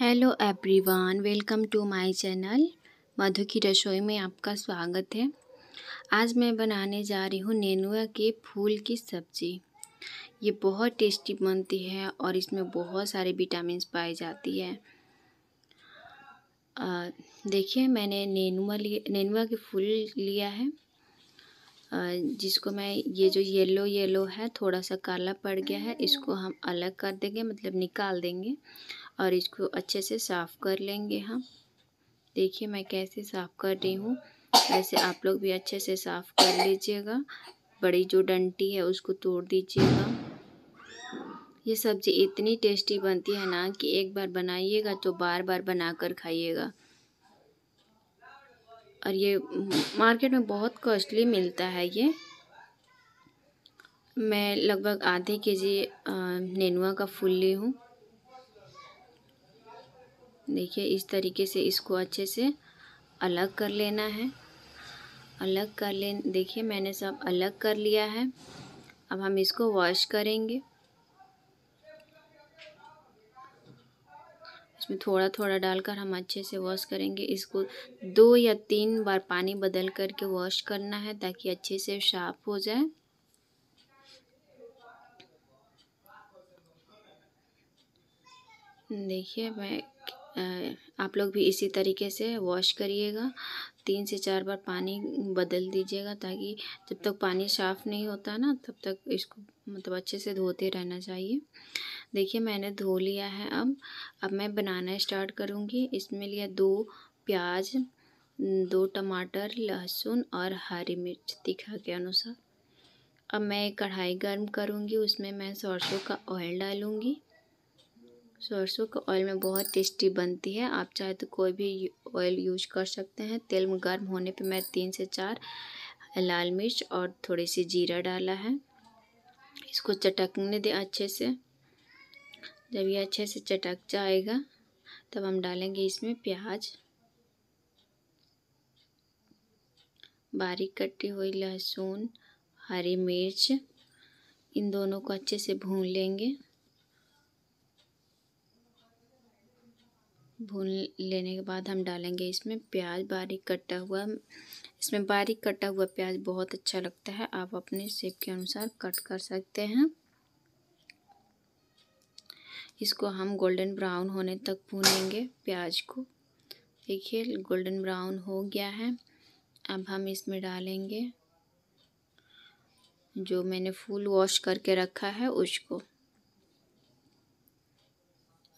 hello everyone welcome to my channel Madhu की रसोई में आपका स्वागत है आज मैं बनाने जा रही हूँ नेनुआ के फूल की सब्ज़ी ये बहुत टेस्टी बनती है और इसमें बहुत सारे विटामिन पाई जाती है देखिए मैंने नेनुआ लिए नेनुआ के फूल लिया है आ, जिसको मैं ये जो येलो येलो है थोड़ा सा काला पड़ गया है इसको हम अलग कर देंगे मतलब निकाल देंगे और इसको अच्छे से साफ़ कर लेंगे हम देखिए मैं कैसे साफ़ कर रही हूँ वैसे आप लोग भी अच्छे से साफ़ कर लीजिएगा बड़ी जो डंटी है उसको तोड़ दीजिएगा ये सब्ज़ी इतनी टेस्टी बनती है ना कि एक बार बनाइएगा तो बार बार बना कर खाइएगा और ये मार्केट में बहुत कॉस्टली मिलता है ये मैं लगभग आधे के जी नेनुआ का फूल ली हूँ देखिए इस तरीके से इसको अच्छे से अलग कर लेना है अलग कर ले देखिए मैंने सब अलग कर लिया है अब हम इसको वॉश करेंगे इसमें थोड़ा थोड़ा डालकर हम अच्छे से वॉश करेंगे इसको दो या तीन बार पानी बदल करके वॉश करना है ताकि अच्छे से साफ हो जाए देखिए मैं आप लोग भी इसी तरीके से वॉश करिएगा तीन से चार बार पानी बदल दीजिएगा ताकि जब तक पानी साफ़ नहीं होता ना तब तक इसको मतलब अच्छे से धोते रहना चाहिए देखिए मैंने धो लिया है अब अब मैं बनाना स्टार्ट करूँगी इसमें लिया दो प्याज दो टमाटर लहसुन और हरी मिर्च तीखा के अनुसार अब मैं कढ़ाई गर्म करूँगी उसमें मैं सरसों का ऑयल डालूँगी सरसों के ऑयल में बहुत टेस्टी बनती है आप चाहे तो कोई भी ऑयल यूज कर सकते हैं तेल में गर्म होने पे मैं तीन से चार लाल मिर्च और थोड़ी सी जीरा डाला है इसको चटकने दें अच्छे से जब ये अच्छे से चटक जाएगा तब हम डालेंगे इसमें प्याज बारीक कटी हुई लहसुन हरी मिर्च इन दोनों को अच्छे से भून लेंगे भून लेने के बाद हम डालेंगे इसमें प्याज बारीक कटा हुआ इसमें बारीक कटा हुआ प्याज बहुत अच्छा लगता है आप अपने शेप के अनुसार कट कर सकते हैं इसको हम गोल्डन ब्राउन होने तक भूनेंगे प्याज को देखिए गोल्डन ब्राउन हो गया है अब हम इसमें डालेंगे जो मैंने फुल वॉश करके रखा है उसको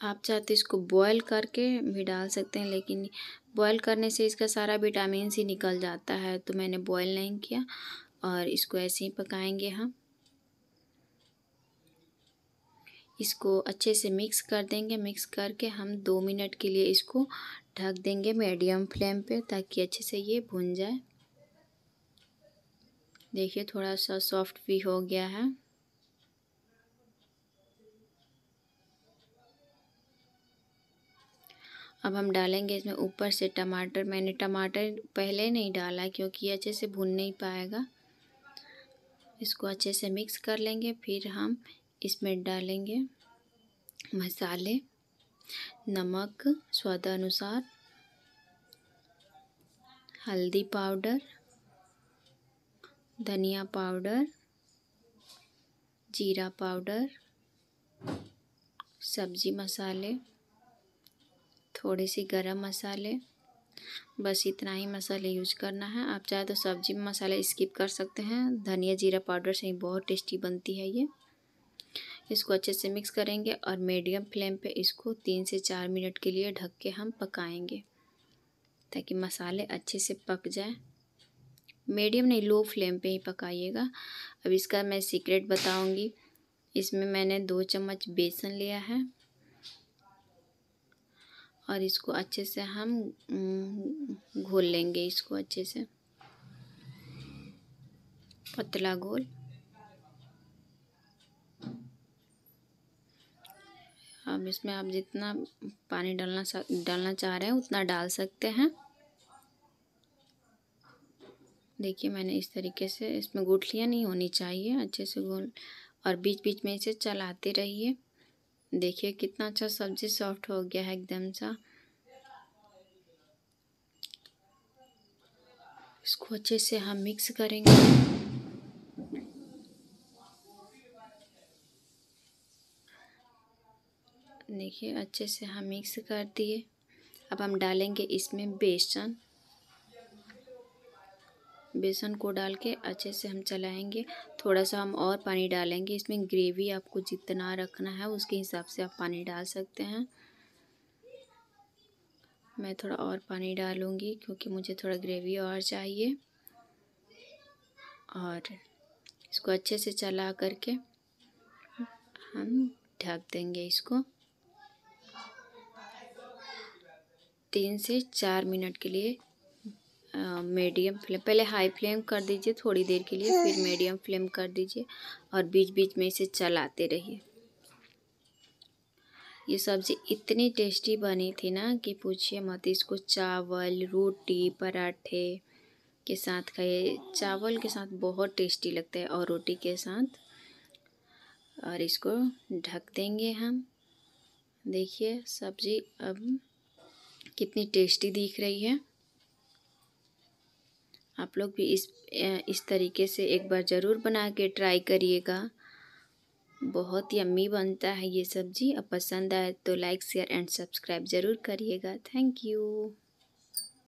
आप चाहते इसको बॉयल करके भी डाल सकते हैं लेकिन बॉयल करने से इसका सारा विटामिन सी निकल जाता है तो मैंने बॉयल नहीं किया और इसको ऐसे ही पकाएंगे हम इसको अच्छे से मिक्स कर देंगे मिक्स करके हम दो मिनट के लिए इसको ढक देंगे मीडियम फ्लेम पे ताकि अच्छे से ये भुन जाए देखिए थोड़ा सा सॉफ्ट भी हो गया है अब हम डालेंगे इसमें ऊपर से टमाटर मैंने टमाटर पहले नहीं डाला क्योंकि अच्छे से भुन नहीं पाएगा इसको अच्छे से मिक्स कर लेंगे फिर हम इसमें डालेंगे मसाले नमक स्वादानुसार हल्दी पाउडर धनिया पाउडर जीरा पाउडर सब्जी मसाले थोड़े सी गरम मसाले बस इतना ही मसाले यूज करना है आप चाहे तो सब्जी में मसाले स्किप कर सकते हैं धनिया जीरा पाउडर से ही बहुत टेस्टी बनती है ये इसको अच्छे से मिक्स करेंगे और मीडियम फ्लेम पे इसको तीन से चार मिनट के लिए ढक के हम पकाएंगे ताकि मसाले अच्छे से पक जाए मीडियम नहीं लो फ्लेम पे ही पकाइएगा अब इसका मैं सीक्रेट बताऊँगी इसमें मैंने दो चम्मच बेसन लिया है और इसको अच्छे से हम घोल लेंगे इसको अच्छे से पतला घोल अब इसमें आप जितना पानी डालना डालना चाह रहे हैं उतना डाल सकते हैं देखिए मैंने इस तरीके से इसमें गुठलियाँ नहीं होनी चाहिए अच्छे से घोल और बीच बीच में इसे चलाते रहिए देखिए कितना अच्छा सब्ज़ी सॉफ्ट हो गया है एकदम सा इसको अच्छे से हम मिक्स करेंगे देखिए अच्छे से हम मिक्स कर दिए अब हम डालेंगे इसमें बेसन बेसन को डाल के अच्छे से हम चलाएंगे थोड़ा सा हम और पानी डालेंगे इसमें ग्रेवी आपको जितना रखना है उसके हिसाब से आप पानी डाल सकते हैं मैं थोड़ा और पानी डालूँगी क्योंकि मुझे थोड़ा ग्रेवी और चाहिए और इसको अच्छे से चला करके हम ढक देंगे इसको तीन से चार मिनट के लिए मीडियम फ्लेम पहले हाई फ्लेम कर दीजिए थोड़ी देर के लिए फिर मीडियम फ्लेम कर दीजिए और बीच बीच में इसे चलाते रहिए ये सब्ज़ी इतनी टेस्टी बनी थी ना कि पूछिए मत इसको चावल रोटी पराठे के साथ खाइए चावल के साथ बहुत टेस्टी लगता है और रोटी के साथ और इसको ढक देंगे हम देखिए सब्ज़ी अब कितनी टेस्टी दिख रही है आप लोग भी इस इस तरीके से एक बार ज़रूर बना के ट्राई करिएगा बहुत यम्मी बनता है ये सब्ज़ी अब पसंद आए तो लाइक शेयर एंड सब्सक्राइब ज़रूर करिएगा थैंक यू